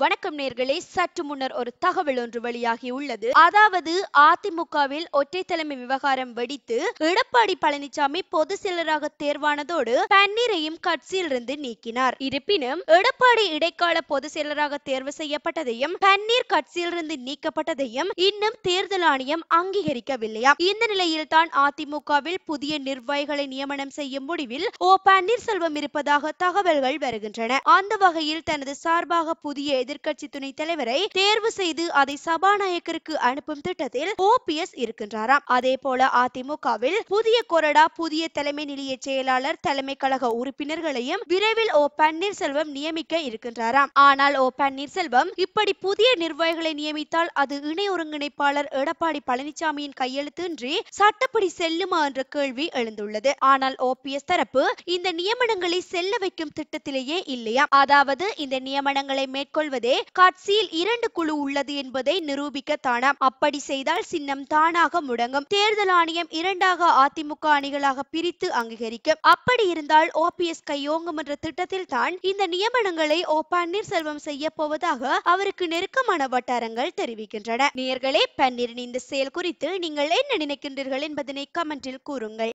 வணக்கம் நேர்களே சற்று முன்னர் ஒரு தகவல் ஒன்று வழியாகி உள்ளது அதாவது அதிமுகவில் ஒற்றை தலைமை விவகாரம் வெடித்து எடப்பாடி பழனிசாமி பொது செயலராக தேர்வானதோடு பன்னீரையும் கட்சியிலிருந்து நீக்கினார் இருப்பினும் எடப்பாடி இடைக்கால பொது செயலராக தேர்வு செய்யப்பட்டதையும் பன்னீர் கட்சியிலிருந்து நீக்கப்பட்டதையும் இன்னும் தேர்தல் ஆணையம் அங்கீகரிக்கவில்லையா இந்த நிலையில் தான் அதிமுகவில் புதிய நிர்வாகிகளை நியமனம் செய்யும் முடிவில் ஓ பன்னீர்செல்வம் இருப்பதாக தகவல்கள் வருகின்றன அந்த வகையில் தனது சார்பாக புதிய எதிர்க்கட்சி துணைத் தலைவரை தேர்வு செய்து அதை சபாநாயகருக்கு அனுப்பும் திட்டத்தில் ஓபிஎஸ் இருக்கின்றாராம் அதே போல அதிமுகவில் புதிய கொறடா புதிய தலைமை நிலைய செயலாளர் தலைமை கழக உறுப்பினர்களையும் விரைவில் ஓ பன்னீர்செல்வம் நியமிக்க இருக்கின்றாராம் ஆனால் ஓ பன்னீர்செல்வம் இப்படி புதிய நிர்வாகிகளை நியமித்தால் அது இணை ஒருங்கிணைப்பாளர் எடப்பாடி பழனிசாமியின் கையெழுத்தின்றி சட்டப்படி செல்லுமா என்ற கேள்வி எழுந்துள்ளது ஆனால் ஓபிஎஸ் தரப்பு இந்த நியமனங்களை செல்ல வைக்கும் திட்டத்திலேயே இல்லையா அதாவது இந்த நியமனங்களை மேற்கொள்வது என்பதே காட்சியில் இரண்டு குழு உள்ளது என்பதை நிரூபிக்க தானாம் அப்படி செய்தால் சின்னம் தானாக முடங்கும் தேர்தல் ஆணையம் இரண்டாக அதிமுக அணிகளாக பிரித்து அங்கீகரிக்கும் அப்படி இருந்தால் எஸ் கையோங்கும் என்ற திட்டத்தில் தான் இந்த நியமனங்களை ஓ பன்னீர்செல்வம் செய்ய போவதாக அவருக்கு நெருக்கமான வட்டாரங்கள் தெரிவிக்கின்றன நேர்களே பன்னீரின் இந்த செயல் குறித்து நீங்கள் என்ன நினைக்கின்றீர்கள் என்பதனை கமெண்டில் கூறுங்கள்